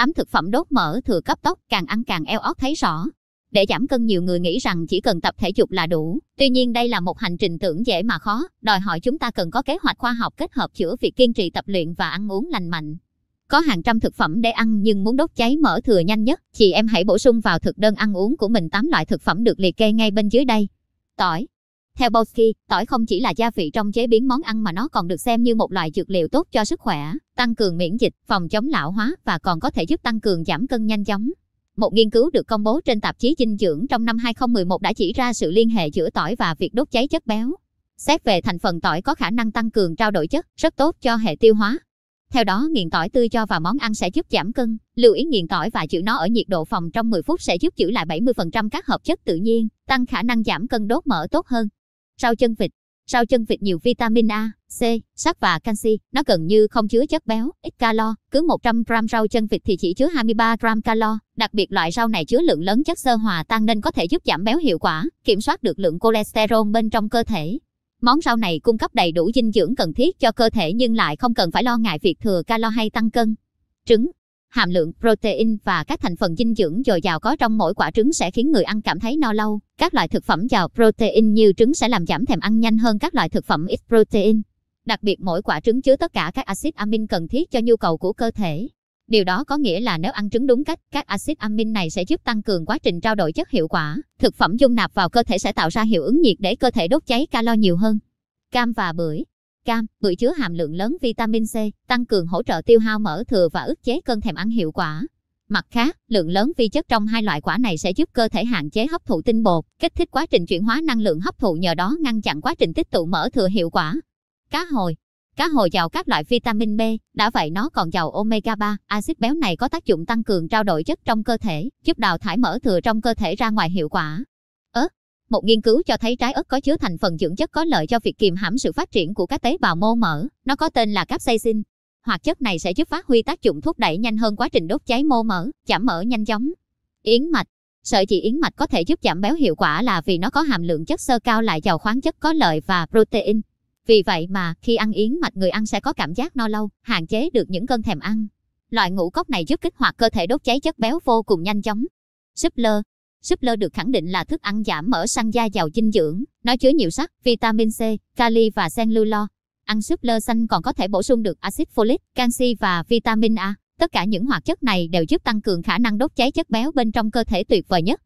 Tám thực phẩm đốt mỡ thừa cấp tốc càng ăn càng eo ót thấy rõ. Để giảm cân nhiều người nghĩ rằng chỉ cần tập thể dục là đủ, tuy nhiên đây là một hành trình tưởng dễ mà khó, đòi hỏi chúng ta cần có kế hoạch khoa học kết hợp giữa việc kiên trì tập luyện và ăn uống lành mạnh. Có hàng trăm thực phẩm để ăn nhưng muốn đốt cháy mỡ thừa nhanh nhất, chị em hãy bổ sung vào thực đơn ăn uống của mình tám loại thực phẩm được liệt kê ngay bên dưới đây. Tỏi, theo Bosky, tỏi không chỉ là gia vị trong chế biến món ăn mà nó còn được xem như một loại dược liệu tốt cho sức khỏe, tăng cường miễn dịch, phòng chống lão hóa và còn có thể giúp tăng cường giảm cân nhanh chóng. Một nghiên cứu được công bố trên tạp chí dinh dưỡng trong năm 2011 đã chỉ ra sự liên hệ giữa tỏi và việc đốt cháy chất béo. Xét về thành phần tỏi có khả năng tăng cường trao đổi chất, rất tốt cho hệ tiêu hóa. Theo đó, nghiền tỏi tươi cho vào món ăn sẽ giúp giảm cân. Lưu ý nghiền tỏi và giữ nó ở nhiệt độ phòng trong 10 phút sẽ giúp giữ lại 70% các hợp chất tự nhiên, tăng khả năng giảm cân đốt mỡ tốt hơn. Rau chân vịt Rau chân vịt nhiều vitamin A, C, sắt và canxi, nó gần như không chứa chất béo, ít calo, cứ 100 gram rau chân vịt thì chỉ chứa 23 gram calo, đặc biệt loại rau này chứa lượng lớn chất xơ hòa tan nên có thể giúp giảm béo hiệu quả, kiểm soát được lượng cholesterol bên trong cơ thể. Món rau này cung cấp đầy đủ dinh dưỡng cần thiết cho cơ thể nhưng lại không cần phải lo ngại việc thừa calo hay tăng cân. Trứng hàm lượng protein và các thành phần dinh dưỡng dồi dào có trong mỗi quả trứng sẽ khiến người ăn cảm thấy no lâu. Các loại thực phẩm giàu protein như trứng sẽ làm giảm thèm ăn nhanh hơn các loại thực phẩm ít protein. Đặc biệt mỗi quả trứng chứa tất cả các axit amin cần thiết cho nhu cầu của cơ thể. Điều đó có nghĩa là nếu ăn trứng đúng cách, các axit amin này sẽ giúp tăng cường quá trình trao đổi chất hiệu quả. Thực phẩm dung nạp vào cơ thể sẽ tạo ra hiệu ứng nhiệt để cơ thể đốt cháy calo nhiều hơn. Cam và bưởi Cam, bưởi chứa hàm lượng lớn vitamin C, tăng cường hỗ trợ tiêu hao mỡ thừa và ức chế cơn thèm ăn hiệu quả. Mặt khác, lượng lớn vi chất trong hai loại quả này sẽ giúp cơ thể hạn chế hấp thụ tinh bột, kích thích quá trình chuyển hóa năng lượng hấp thụ nhờ đó ngăn chặn quá trình tích tụ mỡ thừa hiệu quả. Cá hồi Cá hồi giàu các loại vitamin B, đã vậy nó còn giàu omega 3, axit béo này có tác dụng tăng cường trao đổi chất trong cơ thể, giúp đào thải mỡ thừa trong cơ thể ra ngoài hiệu quả. ớt một nghiên cứu cho thấy trái ớt có chứa thành phần dưỡng chất có lợi cho việc kiềm hãm sự phát triển của các tế bào mô mỡ. Nó có tên là capsaicin. Hoạt chất này sẽ giúp phát huy tác dụng thúc đẩy nhanh hơn quá trình đốt cháy mô mỡ, giảm mỡ nhanh chóng. Yến mạch Sợi chỉ yến mạch có thể giúp giảm béo hiệu quả là vì nó có hàm lượng chất xơ cao lại giàu khoáng chất có lợi và protein. Vì vậy mà khi ăn yến mạch người ăn sẽ có cảm giác no lâu, hạn chế được những cơn thèm ăn. Loại ngũ cốc này giúp kích hoạt cơ thể đốt cháy chất béo vô cùng nhanh chóng. Súp lơ Súp lơ được khẳng định là thức ăn giảm mỡ săn da giàu dinh dưỡng, nó chứa nhiều sắt, vitamin C, kali và sen lưu lo. Ăn súp lơ xanh còn có thể bổ sung được axit folic, canxi và vitamin A. Tất cả những hoạt chất này đều giúp tăng cường khả năng đốt cháy chất béo bên trong cơ thể tuyệt vời nhất.